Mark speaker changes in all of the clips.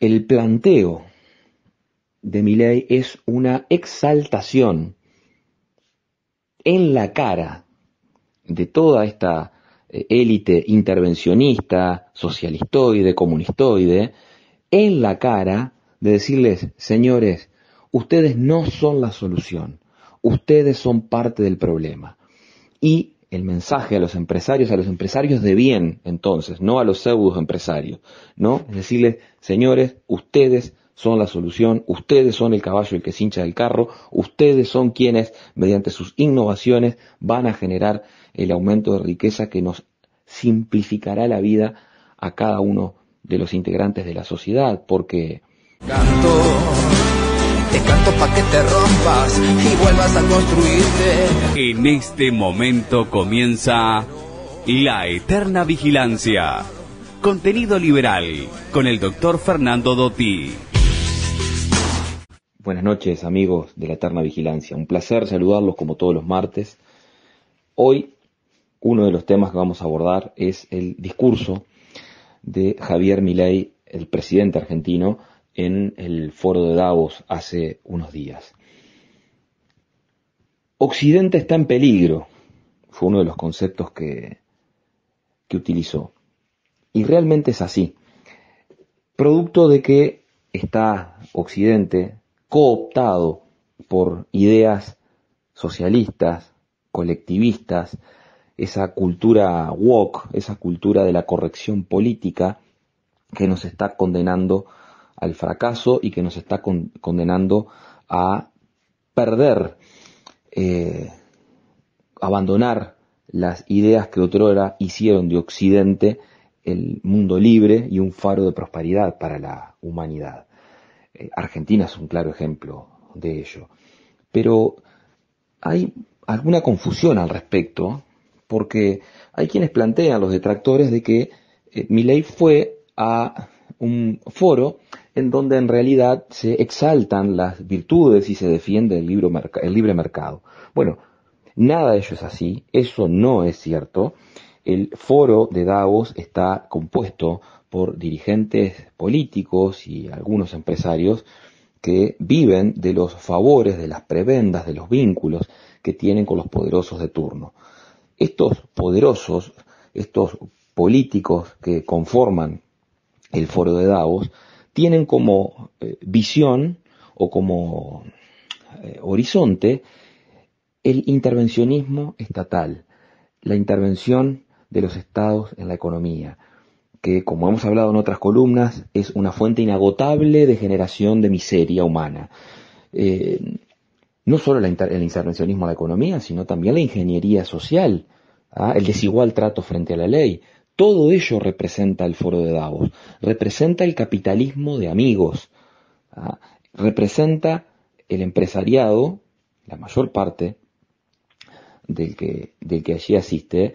Speaker 1: el planteo de mi ley es una exaltación en la cara de toda esta eh, élite intervencionista, socialistoide, comunistoide, en la cara de decirles, señores, ustedes no son la solución, ustedes son parte del problema. Y el mensaje a los empresarios, a los empresarios de bien, entonces, no a los pseudo empresarios, ¿no? Es decirles, señores, ustedes son la solución, ustedes son el caballo el que se hincha el carro, ustedes son quienes, mediante sus innovaciones, van a generar el aumento de riqueza que nos simplificará la vida a cada uno de los integrantes de la sociedad, porque rompas y vuelvas a construirte. En este momento comienza La Eterna Vigilancia. Contenido liberal con el doctor Fernando Dotti. Buenas noches amigos de la Eterna Vigilancia. Un placer saludarlos como todos los martes. Hoy uno de los temas que vamos a abordar es el discurso de Javier Milei, el presidente argentino, en el foro de Davos hace unos días. Occidente está en peligro, fue uno de los conceptos que, que utilizó. Y realmente es así. Producto de que está Occidente cooptado por ideas socialistas, colectivistas, esa cultura woke, esa cultura de la corrección política que nos está condenando al fracaso y que nos está condenando a perder, eh, abandonar las ideas que otrora hicieron de Occidente el mundo libre y un faro de prosperidad para la humanidad. Eh, Argentina es un claro ejemplo de ello. Pero hay alguna confusión al respecto, porque hay quienes plantean, los detractores, de que eh, mi ley fue a un foro en donde en realidad se exaltan las virtudes y se defiende el, el libre mercado. Bueno, nada de ello es así, eso no es cierto. El foro de Davos está compuesto por dirigentes políticos y algunos empresarios que viven de los favores, de las prebendas, de los vínculos que tienen con los poderosos de turno. Estos poderosos, estos políticos que conforman el foro de Davos, tienen como eh, visión o como eh, horizonte el intervencionismo estatal, la intervención de los estados en la economía, que como hemos hablado en otras columnas es una fuente inagotable de generación de miseria humana. Eh, no solo el intervencionismo en la economía, sino también la ingeniería social, ¿ah? el desigual trato frente a la ley, todo ello representa el foro de Davos, representa el capitalismo de amigos, ¿ah? representa el empresariado, la mayor parte del que, allí asiste,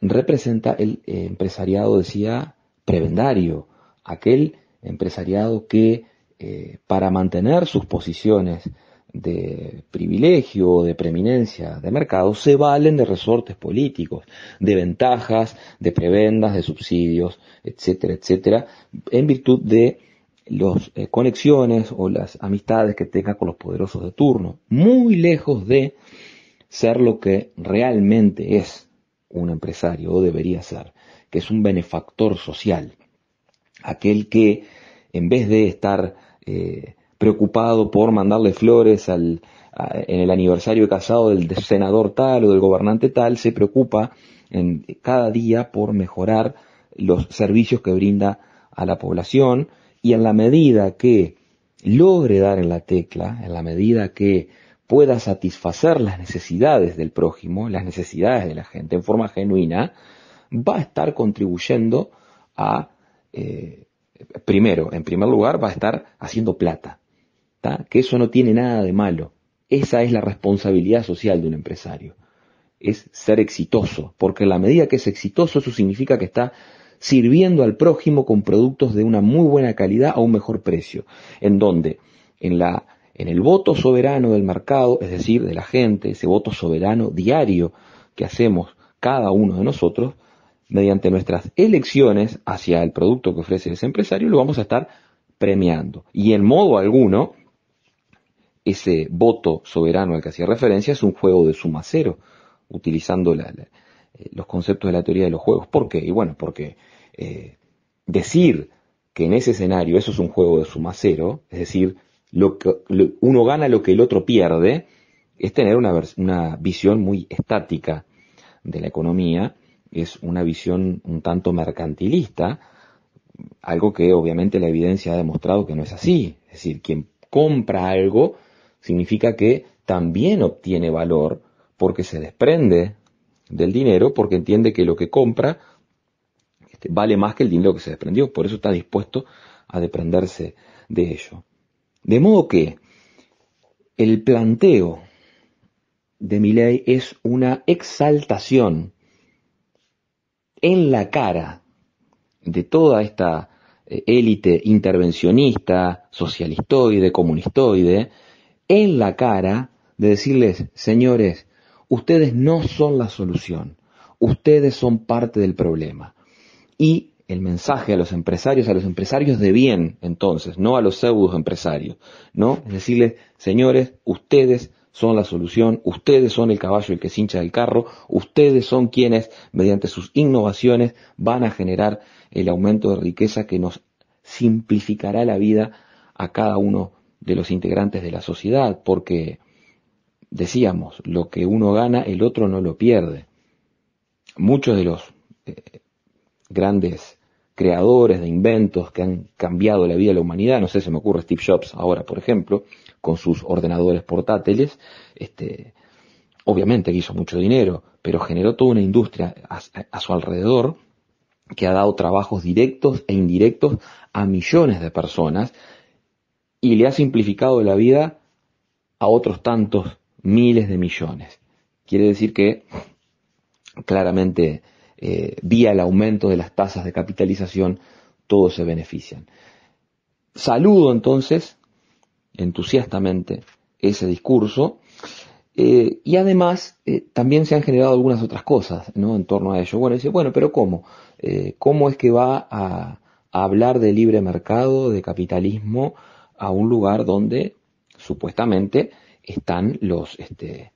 Speaker 1: representa el eh, empresariado, decía, prebendario, aquel empresariado que eh, para mantener sus posiciones de privilegio o de preeminencia de mercado se valen de resortes políticos, de ventajas, de prebendas, de subsidios, etcétera, etcétera, en virtud de las eh, conexiones o las amistades que tenga con los poderosos de turno, muy lejos de ser lo que realmente es un empresario o debería ser, que es un benefactor social, aquel que en vez de estar eh, preocupado por mandarle flores al, en el aniversario de casado del senador tal o del gobernante tal, se preocupa en, cada día por mejorar los servicios que brinda a la población y en la medida que logre dar en la tecla, en la medida que pueda satisfacer las necesidades del prójimo, las necesidades de la gente en forma genuina, va a estar contribuyendo a, eh, primero, en primer lugar, va a estar haciendo plata, que eso no tiene nada de malo. Esa es la responsabilidad social de un empresario. Es ser exitoso, porque en la medida que es exitoso, eso significa que está sirviendo al prójimo con productos de una muy buena calidad a un mejor precio, en donde en, la, en el voto soberano del mercado, es decir, de la gente, ese voto soberano diario que hacemos cada uno de nosotros, mediante nuestras elecciones hacia el producto que ofrece ese empresario, lo vamos a estar premiando. Y en modo alguno ese voto soberano al que hacía referencia es un juego de suma cero, utilizando eh, los conceptos de la teoría de los juegos. ¿Por qué? Y bueno, porque eh, decir que en ese escenario eso es un juego de suma cero, es decir, lo que, uno gana lo que el otro pierde, es tener una visión muy estática de la economía, es una visión un tanto mercantilista, algo que obviamente la evidencia ha demostrado que no es así. Es decir, quien compra algo significa que también obtiene valor porque se desprende del dinero, porque entiende que lo que compra este, vale más que el dinero que se desprendió, por eso está dispuesto a desprenderse de ello. De modo que el planteo de ley es una exaltación en la cara de toda esta eh, élite intervencionista, socialistoide, comunistoide, en la cara de decirles, señores, ustedes no son la solución, ustedes son parte del problema. Y el mensaje a los empresarios, a los empresarios de bien, entonces, no a los pseudos empresarios, ¿no? Es decirles, señores, ustedes son la solución, ustedes son el caballo el que cincha hincha el carro, ustedes son quienes, mediante sus innovaciones, van a generar el aumento de riqueza que nos simplificará la vida a cada uno de los integrantes de la sociedad, porque decíamos, lo que uno gana, el otro no lo pierde. Muchos de los eh, grandes creadores de inventos que han cambiado la vida de la humanidad, no sé, se me ocurre Steve Jobs ahora, por ejemplo, con sus ordenadores portátiles, este, obviamente que hizo mucho dinero, pero generó toda una industria a su alrededor que ha dado trabajos directos e indirectos a millones de personas y le ha simplificado la vida a otros tantos miles de millones. Quiere decir que claramente eh, vía el aumento de las tasas de capitalización todos se benefician. Saludo entonces entusiastamente ese discurso eh, y además eh, también se han generado algunas otras cosas en torno a ello. Bueno, dice, bueno, pero ¿cómo? ¿Cómo es que va a hablar de libre mercado, de capitalismo? a un lugar donde supuestamente están los, este,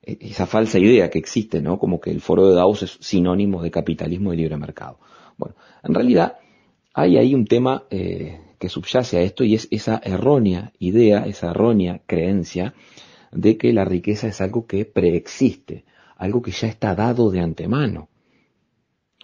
Speaker 1: e-, esa falsa idea que existe, ¿no? Como que el foro de Davos es sinónimo de capitalismo y libre mercado. Bueno, en realidad hay ahí un tema eh, que subyace a esto y es esa errónea idea, esa errónea creencia de que la riqueza es algo que preexiste, algo que ya está dado de antemano.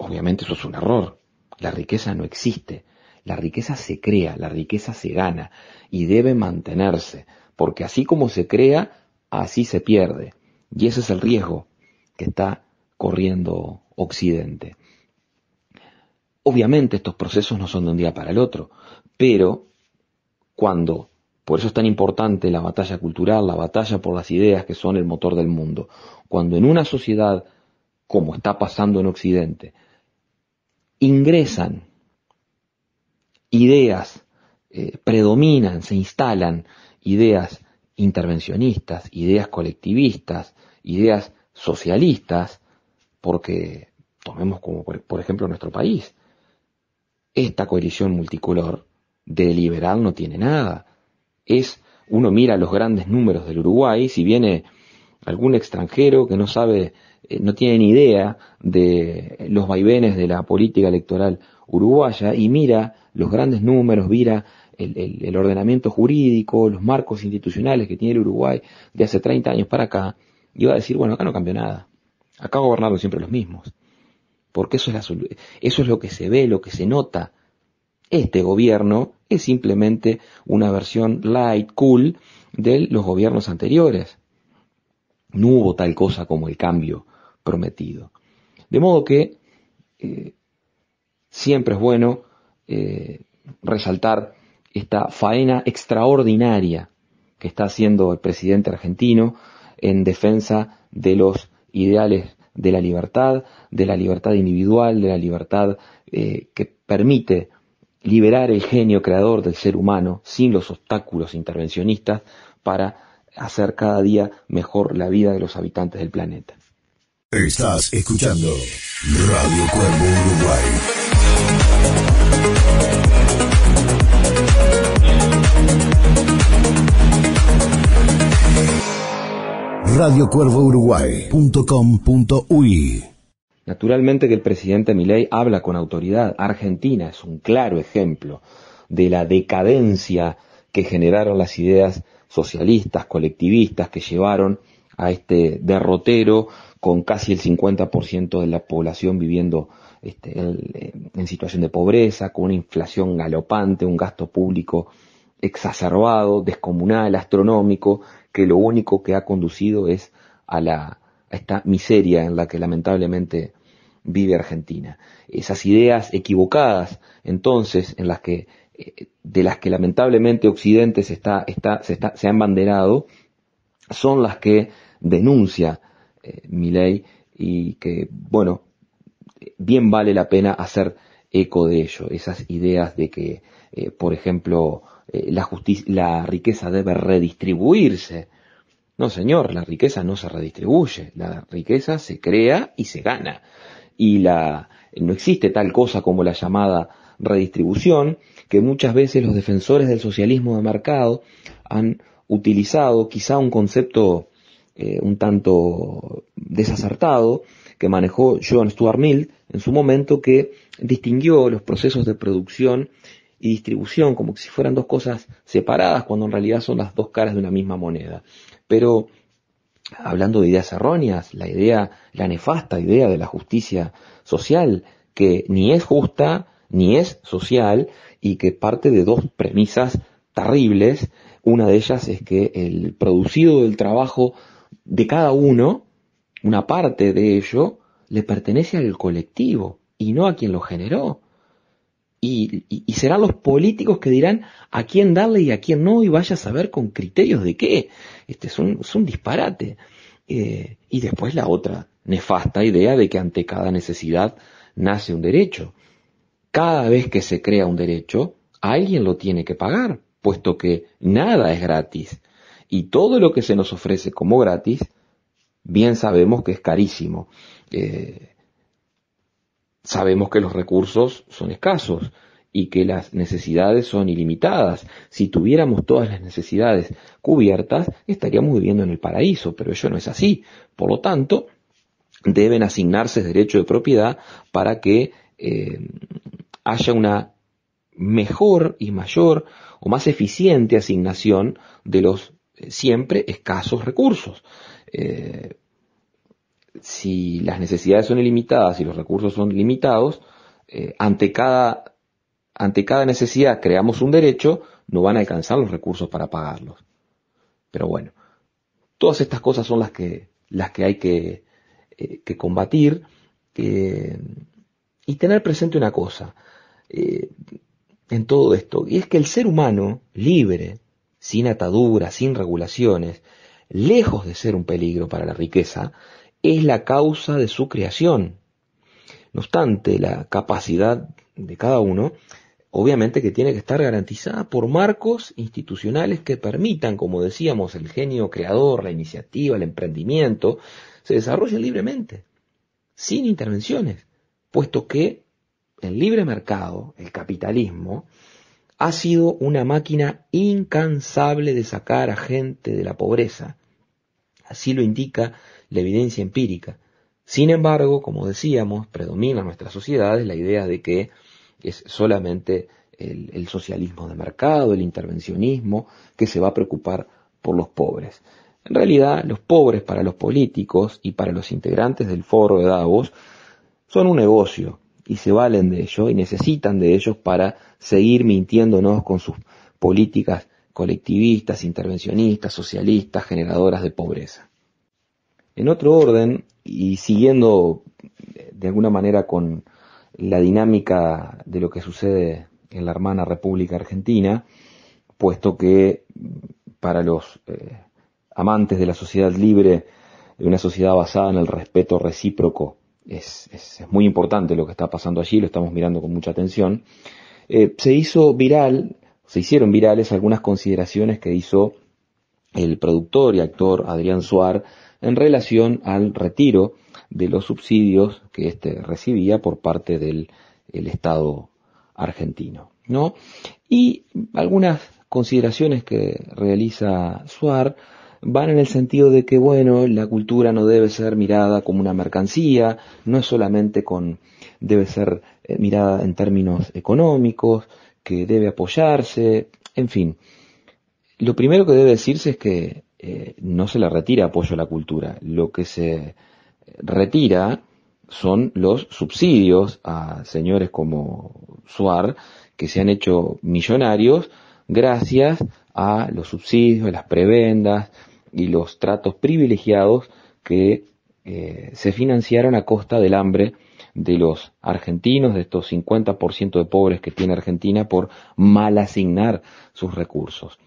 Speaker 1: Obviamente eso es un error. La riqueza no existe. La riqueza se crea, la riqueza se gana y debe mantenerse, porque así como se crea, así se pierde. Y ese es el riesgo que está corriendo Occidente. Obviamente estos procesos no son de un día para el otro, pero cuando, por eso es tan importante la batalla cultural, la batalla por las ideas que son el motor del mundo, cuando en una sociedad, como está pasando en Occidente, ingresan ideas eh, predominan, se instalan ideas intervencionistas, ideas colectivistas, ideas socialistas, porque tomemos como por, ejemplo nuestro país, esta coalición multicolor de liberal no tiene nada. Es, uno mira los grandes números del Uruguay, si viene algún extranjero que no sabe, eh, no tiene ni idea de los vaivenes de la política electoral uruguaya y mira los grandes números, vira el, ordenamiento jurídico, los marcos institucionales que tiene el Uruguay de hace 30 años para acá, iba a decir, bueno, acá no cambió nada, acá gobernaron siempre los mismos, porque eso es, la, eso es lo que se ve, lo que se nota. Este gobierno es simplemente una versión light, cool, de los gobiernos anteriores. No hubo tal cosa como el cambio prometido. De modo que eh, siempre es bueno eh, resaltar esta faena extraordinaria que está haciendo el presidente argentino en defensa de los ideales de la libertad, de la libertad individual, de la libertad eh, que permite liberar el genio creador del ser humano sin los obstáculos intervencionistas para hacer cada día mejor la vida de los habitantes del planeta. Estás escuchando Radio Cuervo Uruguay. radiocuervouruguay.com.uy Naturalmente que el presidente Milei habla con autoridad. Argentina es un claro ejemplo de la decadencia que generaron las ideas socialistas, colectivistas, que llevaron a este derrotero con casi el 50% de la población viviendo este, en situación de pobreza, con una inflación galopante, un gasto público exacerbado, descomunal, astronómico, que lo único que ha conducido es a, la, esta miseria en la que lamentablemente vive Argentina. Esas ideas equivocadas, entonces, en las que, eh, de las que lamentablemente Occidente se, está, está, se, está, se ha embanderado, son las que denuncia eh, mi ley y que, bueno, bien vale la pena hacer eco de ello. Esas ideas de que, eh, por ejemplo, eh, la, la riqueza debe redistribuirse. No, señor, la riqueza no se redistribuye, la riqueza se crea y se gana. Y la, no existe tal cosa como la llamada redistribución, que muchas veces los defensores del socialismo de mercado han utilizado quizá un concepto eh, un tanto desacertado que manejó John Stuart Mill en su momento, que distinguió los procesos de producción y distribución como si fueran dos cosas separadas cuando en realidad son las dos caras de una misma moneda. Pero hablando de ideas erróneas, la idea, la nefasta idea de la justicia social, que ni es justa ni es social y que parte de dos premisas terribles. Una de ellas es que el producido del trabajo de cada uno, una parte de ello, le pertenece al colectivo y no a quien lo generó y, y, serán los políticos que dirán a quién darle y a quién no, y vaya a saber con criterios de qué. Este es un, disparate. Eh, y después la otra nefasta idea de que ante cada necesidad nace un derecho. Cada vez que se crea un derecho, alguien lo tiene que pagar, puesto que nada es gratis. Y todo lo que se nos ofrece como gratis, bien sabemos que es carísimo. Eh, sabemos que los recursos son escasos y que las necesidades son ilimitadas. Si tuviéramos todas las necesidades cubiertas, estaríamos viviendo en el paraíso, pero ello no es así. Por lo tanto, deben asignarse derechos de propiedad para que eh, haya una mejor y mayor o más eficiente asignación de los eh, siempre escasos recursos. Eh, si las necesidades son ilimitadas y los recursos son limitados, eh, ante, cada, ante cada necesidad creamos un derecho, no van a alcanzar los recursos para pagarlos. Pero bueno, todas estas cosas son las que, las que hay que, eh, que combatir eh, y tener presente una cosa en todo esto, y es que el ser humano libre, sin ataduras, sin regulaciones, lejos de ser un peligro para la riqueza, es la causa de su creación. No obstante, la capacidad de cada uno, obviamente que tiene que estar garantizada por marcos institucionales que permitan, como decíamos, el genio creador, la iniciativa, el emprendimiento, se desarrolle libremente, sin intervenciones, puesto que el libre mercado, el capitalismo, ha sido una máquina incansable de sacar a gente de la pobreza. Así lo indica la evidencia empírica. Sin embargo, como decíamos, predomina en nuestras sociedades la idea de que es solamente el, socialismo de mercado, el intervencionismo, que se va a preocupar por los pobres. En realidad, los pobres para los políticos y para los integrantes del foro de Davos son un negocio y se valen de ello y necesitan de ellos para seguir mintiéndonos con sus políticas colectivistas, intervencionistas, socialistas, generadoras de pobreza. En otro orden, y siguiendo eh, de alguna manera con la dinámica de lo que sucede en la hermana República Argentina, puesto que mm, para los eh, amantes de la sociedad libre, de una sociedad basada en el respeto recíproco, es, muy importante lo que está pasando allí, lo estamos mirando con mucha atención, eh, se hizo viral, se hicieron virales algunas consideraciones que hizo el productor y actor Adrián Suar en relación al retiro de los subsidios que éste recibía por parte del Estado argentino. ¿no? Y algunas consideraciones que realiza Suar van en el sentido de que, bueno, la cultura no debe ser mirada como una mercancía, no es solamente con, debe ser eh, mirada en términos económicos, que debe apoyarse, en fin. Lo primero que debe decirse es que eh, no se le retira apoyo a la cultura. Lo que se retira son los subsidios a señores como Suar, que se han hecho millonarios gracias a los subsidios, las prebendas y los tratos privilegiados que eh, se financiaron a costa del hambre de los argentinos, de estos 50% de pobres que tiene Argentina por mal asignar sus recursos.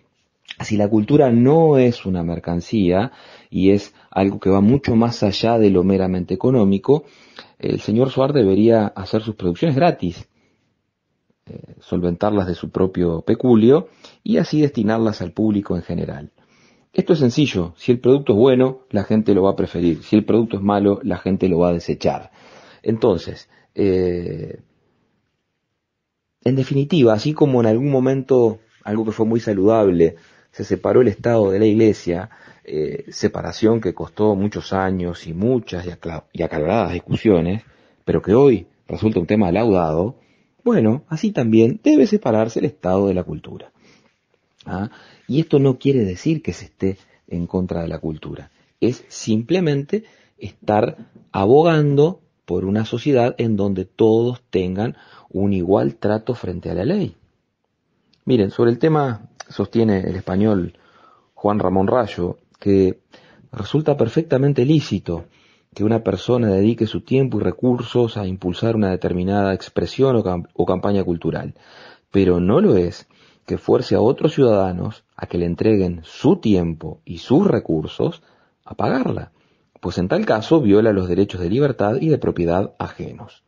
Speaker 1: Si la cultura no es una mercancía y es algo que va mucho más allá de lo meramente económico, el señor Suárez debería hacer sus producciones gratis, eh, solventarlas de su propio peculio y así destinarlas al público en general. Esto es sencillo, si el producto es bueno, la gente lo va a preferir, si el producto es malo, la gente lo va a desechar. Entonces, eh, en definitiva, así como en algún momento algo que fue muy saludable, se separó el Estado de la Iglesia, eh, separación que costó muchos años y muchas y, acaloradas discusiones, pero que hoy resulta un tema laudado, bueno, así también debe separarse el Estado de la cultura. ¿ah? Y esto no quiere decir que se esté en contra de la cultura, es simplemente estar abogando por una sociedad en donde todos tengan un igual trato frente a la ley. Miren, sobre el tema sostiene el español Juan Ramón Rayo, que resulta perfectamente lícito que una persona dedique su tiempo y recursos a impulsar una determinada expresión o, campaña cultural, pero no lo es que fuerce a otros ciudadanos a que le entreguen su tiempo y sus recursos a pagarla, pues en tal caso viola los derechos de libertad y de propiedad ajenos.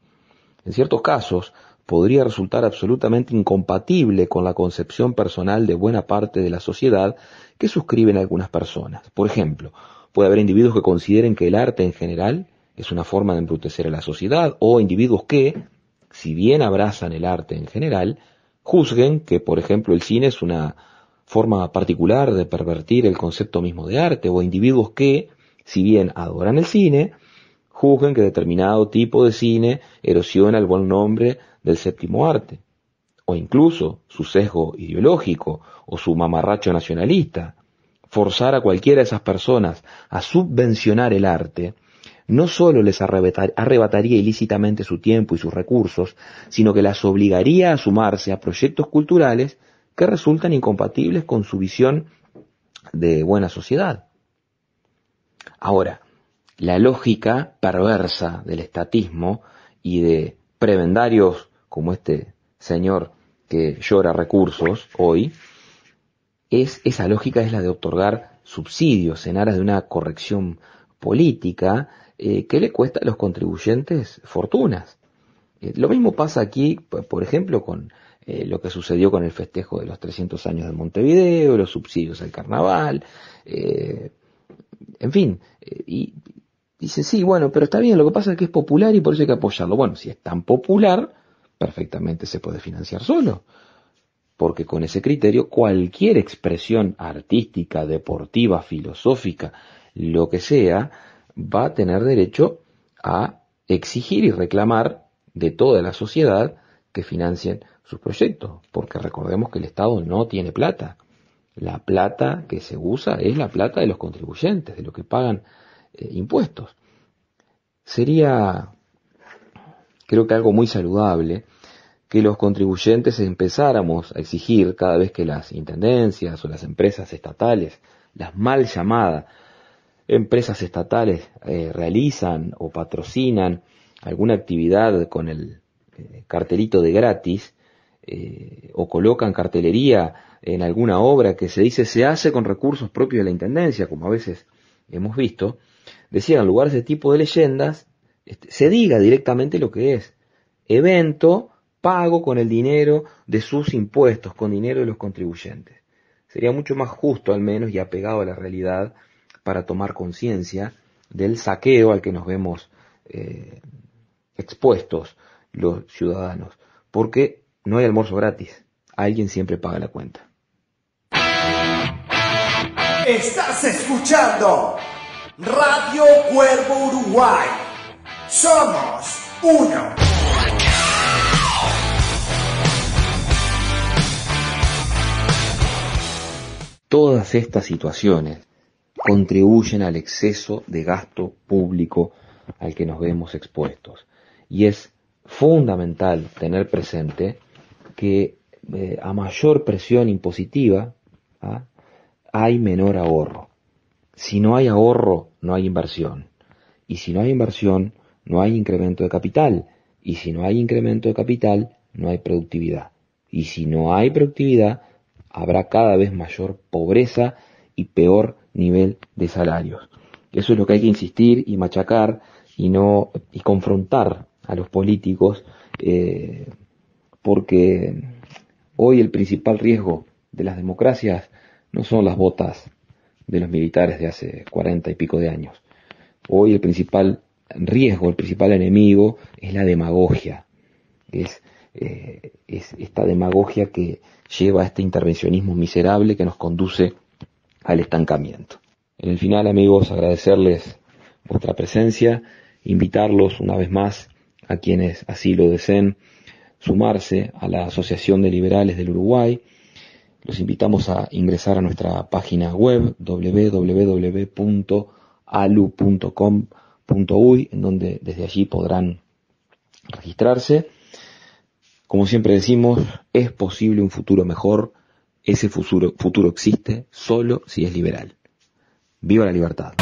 Speaker 1: En ciertos casos, podría resultar absolutamente incompatible con la concepción personal de buena parte de la sociedad que suscriben algunas personas. Por ejemplo, puede haber individuos que consideren que el arte en general es una forma de embrutecer a la sociedad, o individuos que, si bien abrazan el arte en general, juzguen que, por ejemplo, el cine es una forma particular de pervertir el concepto mismo de arte, o individuos que, si bien adoran el cine, juzgan que determinado tipo de cine erosiona el buen nombre del séptimo arte, o incluso su sesgo ideológico o su mamarracho nacionalista. Forzar a cualquiera de esas personas a subvencionar el arte no solo les arrebataría ilícitamente su tiempo y sus recursos, sino que las obligaría a sumarse a proyectos culturales que resultan incompatibles con su visión de buena sociedad. Ahora, la lógica perversa del estatismo y de prebendarios como este señor que llora recursos hoy, es esa lógica es la de otorgar subsidios en aras de una corrección política eh, que le cuesta a los contribuyentes fortunas. Eh, lo mismo pasa aquí, por ejemplo, con eh, lo que sucedió con el festejo de los 300 años de Montevideo, los subsidios al carnaval, en fin, y Dice, sí, bueno, pero está bien, lo que pasa es que es popular y por eso hay que apoyarlo. Bueno, si es tan popular, perfectamente se puede financiar solo. Porque con ese criterio cualquier expresión artística, deportiva, filosófica, lo que sea, va a tener derecho a exigir y reclamar de toda la sociedad que financien sus proyectos. Porque recordemos que el Estado no tiene plata. La plata que se usa es la plata de los contribuyentes, de lo que pagan eh, impuestos. Sería, creo que algo muy saludable, que los contribuyentes empezáramos a exigir cada vez que las intendencias o las empresas estatales, las mal llamadas empresas estatales, eh, realizan o patrocinan alguna actividad con el eh, cartelito de gratis o colocan cartelería en alguna obra que se dice se hace con recursos propios de la intendencia, como a veces hemos visto, decían, en lugar de ese tipo de leyendas, este, se diga directamente lo que es. Evento pago con el dinero de sus impuestos, con dinero de los contribuyentes. Sería mucho más justo al menos y apegado a la realidad para tomar conciencia del saqueo al que nos vemos eh, expuestos los ciudadanos, porque no hay almuerzo gratis, alguien siempre paga la cuenta. Estás escuchando Radio Cuervo Uruguay. Somos uno. Todas estas situaciones contribuyen al exceso de gasto público al que nos vemos expuestos. Y es fundamental tener presente que eh, a mayor presión impositiva ¿ah? hay menor ahorro. Si no hay ahorro, no hay inversión. Y si no hay inversión, no hay incremento de capital. Y si no hay incremento de capital, no hay productividad. Y si no hay productividad, habrá cada vez mayor pobreza y peor nivel de salarios. Eso es lo que hay que insistir y machacar y no y confrontar a los políticos, eh, porque hoy el principal riesgo de las democracias no son las botas de los militares de hace cuarenta y pico de años. Hoy el principal riesgo, el principal enemigo es la demagogia, es, eh, es esta demagogia que lleva a este intervencionismo miserable que nos conduce al estancamiento. En el final, amigos, agradecerles vuestra presencia, invitarlos una vez más a quienes así lo deseen, sumarse a la Asociación de Liberales del Uruguay, los invitamos a ingresar a nuestra página web www.alu.com.uy, en donde desde allí podrán registrarse. Como siempre decimos, es posible un futuro mejor, ese futuro, futuro existe solo si es liberal. Viva la libertad.